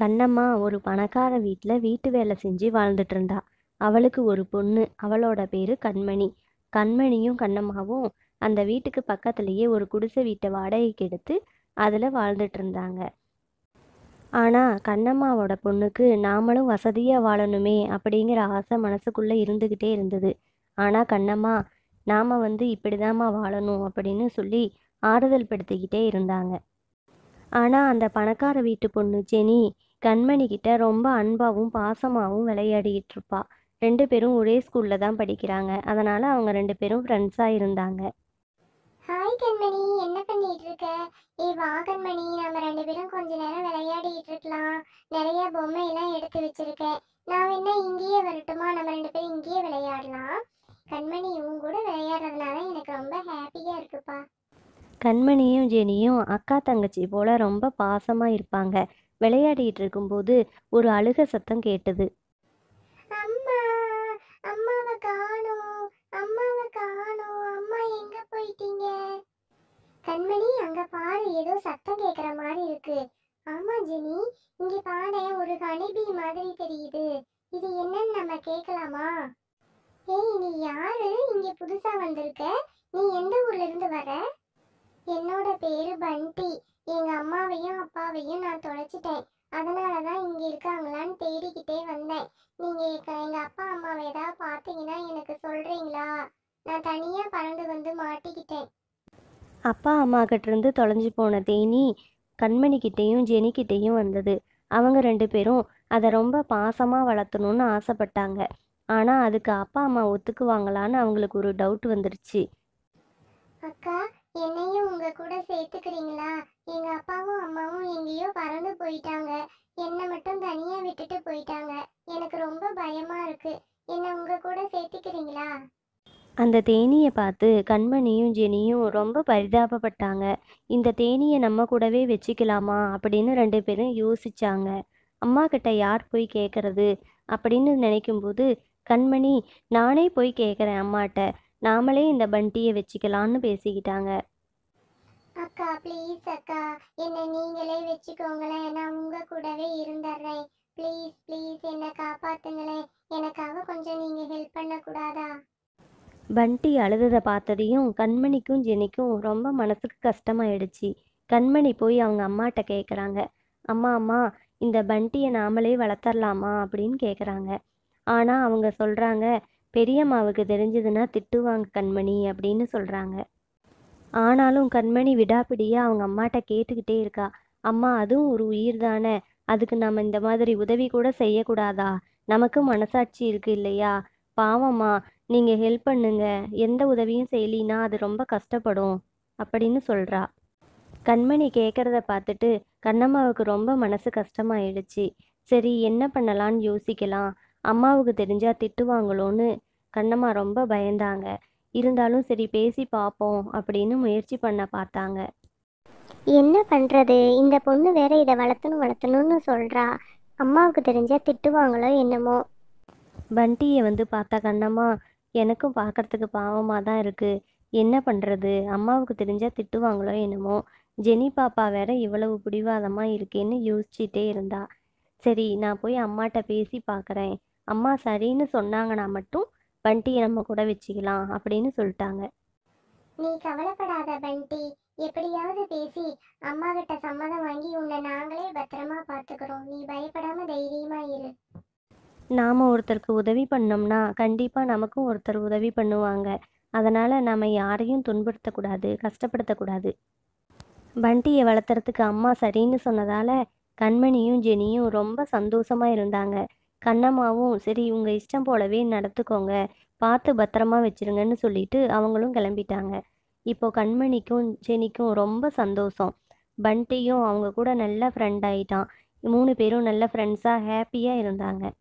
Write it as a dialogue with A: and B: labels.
A: கண்ணம்மா ஒரு பணக்கார வீட்டில் வீட்டு வேலை செஞ்சு வாழ்ந்துட்டு இருந்தா அவளுக்கு ஒரு பொண்ணு அவளோட பேரு கண்மணி கண்மணியும் கண்ணம்மாவும் அந்த வீட்டுக்கு பக்கத்துலேயே ஒரு குடிசை வீட்டை வாடகைக்கு எடுத்து அதில் வாழ்ந்துட்டு இருந்தாங்க ஆனால் கண்ணம்மாவோட பொண்ணுக்கு நாமளும் வசதியாக வாழணுமே அப்படிங்கிற ஆசை மனசுக்குள்ளே இருந்துக்கிட்டே இருந்தது ஆனால் கண்ணம்மா நாம் வந்து இப்படிதாம்மா வாழணும் அப்படின்னு சொல்லி ஆறுதல் படுத்திக்கிட்டே இருந்தாங்க ஆனால் அந்த பணக்கார வீட்டு பொண்ணு ஜெனி கண்மணி கிட்ட ரொம்ப அன்பாகவும் பாசமாகவும் விளையாடிக்கிட்டு இருப்பா ரெண்டு பேரும் ஒரே ஸ்கூல்ல தான் படிக்கிறாங்க அதனால அவங்க ரெண்டு பேரும் ஃப்ரெண்ட்ஸா இருந்தாங்க
B: ஹாய் கண்மணி என்ன பண்ணிட்டு இருக்க ஏ வா கண்மணி நம்ம ரெண்டு பேரும் கொஞ்ச நேரம் விளையாடிட்டு இருக்கலாம் நிறைய பொம்மை எல்லாம் எடுத்து வச்சிருக்கேன் நான் வேணா இங்கேயே வரட்டுமா நம்ம ரெண்டு பேரும் இங்கேயே விளையாடலாம் கண்மணி உன் கூட விளையாடுறதுனால எனக்கு ரொம்ப ஹாப்பியா இருக்குப்பா
A: கண்மணியும் ஜெனியும் அக்கா தங்கச்சி போல ரொம்ப பாசமாக இருப்பாங்க விளையாடிட்டு இருக்கும்போது ஒரு அழுக சத்தம் கேட்டது
B: அம்மா அம்மாவை காணோம் அம்மாவை காணோம் அம்மா எங்க போயிட்டீங்க கண்மணி அங்க பாரு ஏதோ சத்தம் கேக்குற மாதிரி இருக்கு ஆமா ஜெனி இங்க பாரு ஒரு ஹனிபி மாதிரி தெரியுது இது என்னன்னு நம்ம கேட்கலாமா ஏய் நீ யாரு இங்க புதுசா வந்திருக்க நீ எந்த ஊர்ல இருந்து வர என்னோட பேரு பண்டி எங்க அம்மாவையும் அப்பாவையும் நான் தொலைச்சிட்டேன் அதனாலதான் தான் இங்கே இருக்காங்களான்னு தேடிக்கிட்டே வந்தேன் நீங்கள் எங்கள் அப்பா அம்மாவை ஏதாவது பார்த்தீங்கன்னா எனக்கு சொல்கிறீங்களா நான் தனியாக பறந்து வந்து மாட்டிக்கிட்டேன்
A: அப்பா அம்மா இருந்து தொலைஞ்சு போன தேனி கண்மணிக்கிட்டேயும் ஜெனிக்கிட்டேயும் வந்தது அவங்க ரெண்டு பேரும் அதை ரொம்ப பாசமாக வளர்த்தணும்னு ஆசைப்பட்டாங்க ஆனால் அதுக்கு அப்பா அம்மா ஒத்துக்குவாங்களான்னு அவங்களுக்கு ஒரு டவுட் வந்துருச்சு
B: அக்கா என்னையும் உங்க கூட சேர்த்துக்கிறீங்களா எங்க அப்பாவும் அம்மாவும் எங்கேயோ பறந்து போயிட்டாங்க என்னை மட்டும் தனியா விட்டுட்டு போயிட்டாங்க எனக்கு ரொம்ப பயமா இருக்கு என்னை உங்க கூட சேர்த்துக்கிறீங்களா
A: அந்த தேனியை பார்த்து கண்மணியும் ஜெனியும் ரொம்ப பரிதாபப்பட்டாங்க இந்த தேனியை நம்ம கூடவே வச்சுக்கலாமா அப்படின்னு ரெண்டு பேரும் யோசிச்சாங்க அம்மா கிட்ட யார் போய் கேட்கறது அப்படின்னு நினைக்கும்போது கண்மணி நானே போய் கேட்குறேன் அம்மாட்ட நாமளே இந்த பண்டியை வச்சுக்கலான்னு பேசிக்கிட்டாங்க
B: அக்கா ப்ளீஸ் அக்கா என்னை நீங்களே வச்சுக்கோங்களேன் நான் உங்க கூடவே இருந்துடுறேன் ப்ளீஸ் ப்ளீஸ் என்னை காப்பாத்துங்களேன் எனக்காக கொஞ்சம் நீங்க ஹெல்ப் பண்ணக்கூடாதா
A: பண்டி அழுததை பார்த்ததையும் கண்மணிக்கும் ஜெனிக்கும் ரொம்ப மனசுக்கு கஷ்டமாயிடுச்சு கண்மணி போய் அவங்க அம்மாட்ட கேட்குறாங்க அம்மா அம்மா இந்த பண்டியை நாமளே வளர்த்தரலாமா அப்படின்னு கேட்குறாங்க ஆனால் அவங்க சொல்கிறாங்க பெரியம்மாவுக்கு தெரிஞ்சதுன்னா திட்டுவாங்க கண்மணி அப்படின்னு சொல்கிறாங்க ஆனாலும் கண்மணி விடாப்பிடியாக அவங்க அம்மாட்ட கேட்டுக்கிட்டே இருக்கா அம்மா அதுவும் ஒரு உயிர் தானே அதுக்கு நம்ம இந்த மாதிரி உதவி கூட செய்யக்கூடாதா நமக்கு மனசாட்சி இருக்கு இல்லையா பாவம்மா நீங்கள் ஹெல்ப் பண்ணுங்க எந்த உதவியும் செய்யலினா அது ரொம்ப கஷ்டப்படும் அப்படின்னு சொல்றா கண்மணி கேட்குறத பார்த்துட்டு கண்ணம்மாவுக்கு ரொம்ப மனசு கஷ்டமாயிடுச்சு சரி என்ன பண்ணலான்னு யோசிக்கலாம் அம்மாவுக்கு தெரிஞ்சால் திட்டுவாங்களோன்னு கண்ணம்மா ரொம்ப பயந்தாங்க இருந்தாலும் சரி பேசி பார்ப்போம் அப்படின்னு முயற்சி பண்ண பார்த்தாங்க என்ன பண்ணுறது இந்த பொண்ணு வேற இதை வளர்த்தணும் வளர்த்தணும்னு சொல்கிறா அம்மாவுக்கு தெரிஞ்சால் திட்டுவாங்களோ என்னமோ பண்டியை வந்து பார்த்தா கண்ணம்மா எனக்கும் பார்க்கறதுக்கு பாவமாக தான் இருக்குது என்ன பண்ணுறது அம்மாவுக்கு தெரிஞ்சால் திட்டுவாங்களோ என்னமோ ஜெனி பாப்பா வேற இவ்வளவு பிடிவாதமாக இருக்கேன்னு யோசிச்சுட்டே இருந்தா சரி நான் போய் அம்மாட்ட பேசி பார்க்குறேன் அம்மா சரின்னு சொன்னாங்கன்னா மட்டும் பண்டியை நம்ம கூட வச்சுக்கலாம் அப்படின்னு சொல்லிட்டாங்க
B: நீ கவலைப்படாத பண்டி எப்படியாவது பேசி அம்மா கிட்ட சம்மதம் வாங்கி உன்னை நாங்களே பத்திரமா பார்த்துக்கிறோம் நீ பயப்படாம தைரியமா இரு
A: நாம ஒருத்தருக்கு உதவி பண்ணோம்னா கண்டிப்பா நமக்கும் ஒருத்தர் உதவி பண்ணுவாங்க அதனால நாம யாரையும் துன்புறுத்தக்கூடாது கஷ்டப்படுத்தக்கூடாது பண்டியை வளர்த்துறதுக்கு அம்மா சரின்னு சொன்னதால கண்மணியும் ஜெனியும் ரொம்ப சந்தோஷமா இருந்தாங்க கண்ணம்மாவும் சரி உங்க இஷ்டம் போலவே நடத்துக்கோங்க பார்த்து பத்திரமா வச்சுருங்கன்னு சொல்லிட்டு அவங்களும் கிளம்பிட்டாங்க இப்போ கண்மணிக்கும் ஜெனிக்கும் ரொம்ப சந்தோஷம் பண்டியும் அவங்க கூட நல்ல ஃப்ரெண்ட் ஆயிட்டான் மூணு பேரும் நல்ல ஃப்ரெண்ட்ஸாக ஹாப்பியாக இருந்தாங்க